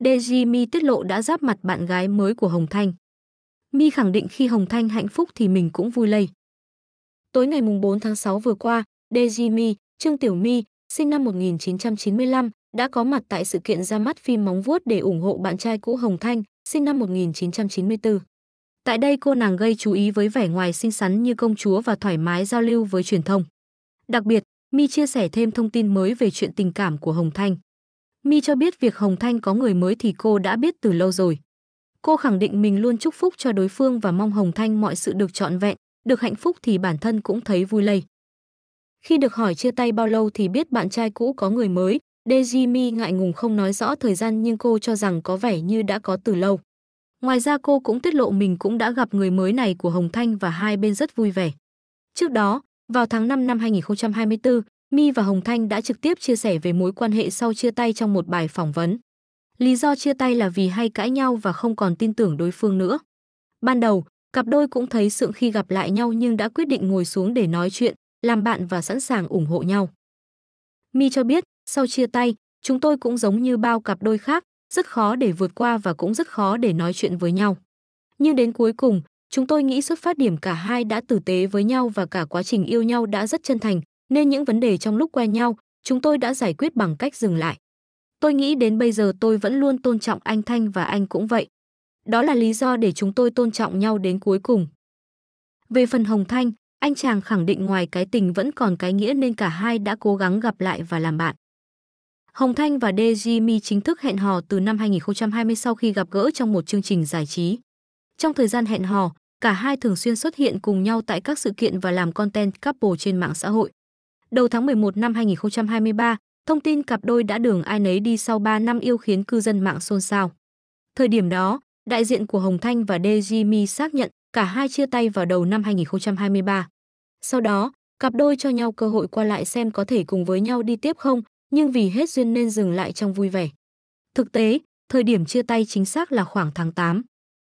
Deji Mi tiết lộ đã giáp mặt bạn gái mới của Hồng Thanh. Mi khẳng định khi Hồng Thanh hạnh phúc thì mình cũng vui lây. Tối ngày 4 tháng 6 vừa qua, Deji Mi, Trương Tiểu Mi, sinh năm 1995, đã có mặt tại sự kiện ra mắt phim Móng vuốt để ủng hộ bạn trai cũ Hồng Thanh, sinh năm 1994. Tại đây cô nàng gây chú ý với vẻ ngoài xinh xắn như công chúa và thoải mái giao lưu với truyền thông. Đặc biệt, Mi chia sẻ thêm thông tin mới về chuyện tình cảm của Hồng Thanh. Mi cho biết việc Hồng Thanh có người mới thì cô đã biết từ lâu rồi. Cô khẳng định mình luôn chúc phúc cho đối phương và mong Hồng Thanh mọi sự được trọn vẹn, được hạnh phúc thì bản thân cũng thấy vui lây. Khi được hỏi chia tay bao lâu thì biết bạn trai cũ có người mới, Deji Mi ngại ngùng không nói rõ thời gian nhưng cô cho rằng có vẻ như đã có từ lâu. Ngoài ra cô cũng tiết lộ mình cũng đã gặp người mới này của Hồng Thanh và hai bên rất vui vẻ. Trước đó, vào tháng 5 năm 2024, My và Hồng Thanh đã trực tiếp chia sẻ về mối quan hệ sau chia tay trong một bài phỏng vấn. Lý do chia tay là vì hay cãi nhau và không còn tin tưởng đối phương nữa. Ban đầu, cặp đôi cũng thấy sượng khi gặp lại nhau nhưng đã quyết định ngồi xuống để nói chuyện, làm bạn và sẵn sàng ủng hộ nhau. My cho biết, sau chia tay, chúng tôi cũng giống như bao cặp đôi khác, rất khó để vượt qua và cũng rất khó để nói chuyện với nhau. Nhưng đến cuối cùng, chúng tôi nghĩ xuất phát điểm cả hai đã tử tế với nhau và cả quá trình yêu nhau đã rất chân thành, nên những vấn đề trong lúc quen nhau chúng tôi đã giải quyết bằng cách dừng lại tôi nghĩ đến bây giờ tôi vẫn luôn tôn trọng anh thanh và anh cũng vậy đó là lý do để chúng tôi tôn trọng nhau đến cuối cùng về phần hồng thanh anh chàng khẳng định ngoài cái tình vẫn còn cái nghĩa nên cả hai đã cố gắng gặp lại và làm bạn Hồng Thanh và Dejimi chính thức hẹn hò từ năm 2020 sau khi gặp gỡ trong một chương trình giải trí. Trong thời gian hẹn hò, cả hai thường xuyên xuất hiện cùng nhau tại các sự kiện và làm content couple trên mạng xã hội. Đầu tháng 11 năm 2023, thông tin cặp đôi đã đường ai nấy đi sau 3 năm yêu khiến cư dân mạng xôn xao. Thời điểm đó, đại diện của Hồng Thanh và Dejimi xác nhận cả hai chia tay vào đầu năm 2023. Sau đó, cặp đôi cho nhau cơ hội qua lại xem có thể cùng với nhau đi tiếp không, nhưng vì hết duyên nên dừng lại trong vui vẻ. Thực tế, thời điểm chia tay chính xác là khoảng tháng 8.